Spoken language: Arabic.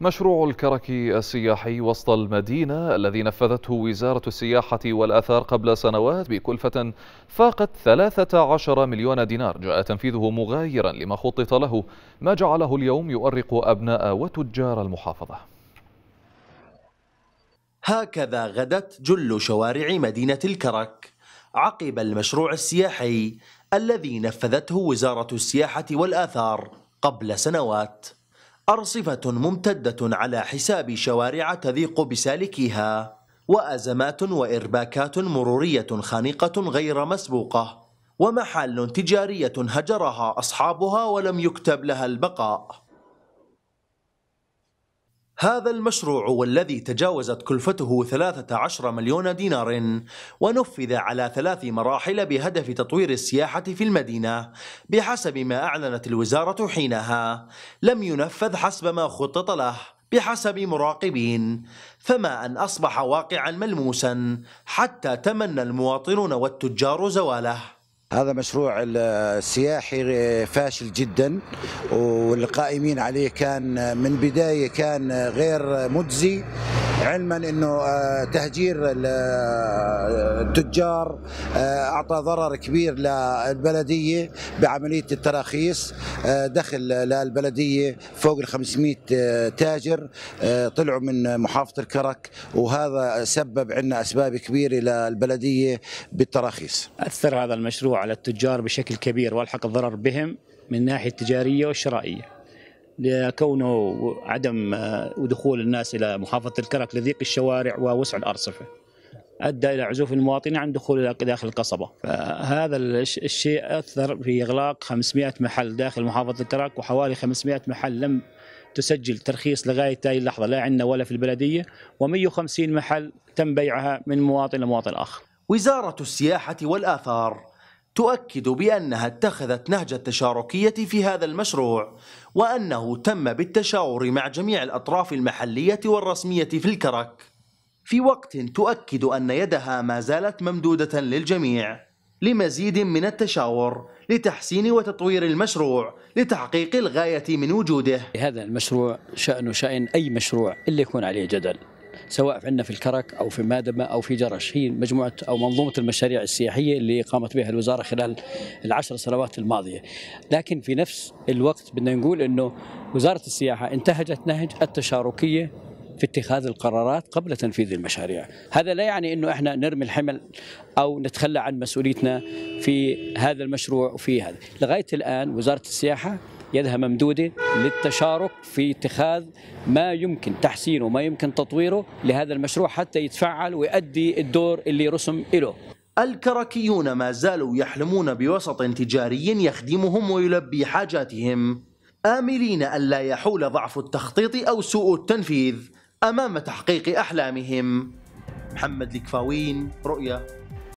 مشروع الكركي السياحي وسط المدينة الذي نفذته وزارة السياحة والأثار قبل سنوات بكلفة فاقت 13 مليون دينار جاء تنفيذه مغايرا لما خطط له ما جعله اليوم يؤرق أبناء وتجار المحافظة هكذا غدت جل شوارع مدينة الكرك عقب المشروع السياحي الذي نفذته وزارة السياحة والآثار قبل سنوات أرصفة ممتدة على حساب شوارع تذيق بسالكيها وأزمات وإرباكات مرورية خانقة غير مسبوقة ومحال تجارية هجرها أصحابها ولم يكتب لها البقاء هذا المشروع والذي تجاوزت كلفته 13 مليون دينار ونفذ على ثلاث مراحل بهدف تطوير السياحة في المدينة بحسب ما أعلنت الوزارة حينها لم ينفذ حسب ما خطط له بحسب مراقبين فما أن أصبح واقعا ملموسا حتى تمنى المواطنون والتجار زواله هذا مشروع السياحي فاشل جدا والقائمين عليه كان من بداية كان غير مجزي علما انه آه، تهجير آه، التجار آه، اعطى ضرر كبير للبلديه بعمليه التراخيص دخل للبلديه فوق ال 500 تاجر طلعوا من محافظه الكرك وهذا سبب عندنا اسباب كبيره للبلديه بالتراخيص. اثر هذا المشروع على التجار بشكل كبير والحق الضرر بهم من الناحيه التجاريه والشرائيه. لكونه عدم آه، دخول الناس الى محافظه الكرك لضيق الشوارع ووسع الارصفه. ادى الى عزوف المواطنين عن دخول الى داخل القصبه، فهذا الشيء اثر في اغلاق 500 محل داخل محافظه الكرك وحوالي 500 محل لم تسجل ترخيص لغايه هذه اللحظه لا عندنا ولا في البلديه و150 محل تم بيعها من مواطن لمواطن اخر. وزاره السياحه والاثار تؤكد بأنها اتخذت نهج التشاركية في هذا المشروع وأنه تم بالتشاور مع جميع الأطراف المحلية والرسمية في الكرك في وقت تؤكد أن يدها ما زالت ممدودة للجميع لمزيد من التشاور لتحسين وتطوير المشروع لتحقيق الغاية من وجوده هذا المشروع شأنه شأن أي مشروع اللي يكون عليه جدل سواء عندنا في الكرك او في مادمه او في جرش هي مجموعه او منظومه المشاريع السياحيه اللي قامت بها الوزاره خلال العشر سنوات الماضيه لكن في نفس الوقت بدنا نقول انه وزاره السياحه انتهجت نهج التشاركيه في اتخاذ القرارات قبل تنفيذ المشاريع هذا لا يعني أنه إحنا نرمي الحمل أو نتخلى عن مسؤوليتنا في هذا المشروع وفي هذا لغاية الآن وزارة السياحة يدها ممدودة للتشارك في اتخاذ ما يمكن تحسينه وما يمكن تطويره لهذا المشروع حتى يتفعل ويؤدي الدور اللي رسم له الكركيون ما زالوا يحلمون بوسط تجاري يخدمهم ويلبي حاجاتهم آملين أن لا يحول ضعف التخطيط أو سوء التنفيذ امام تحقيق احلامهم محمد الكفاوين رؤيا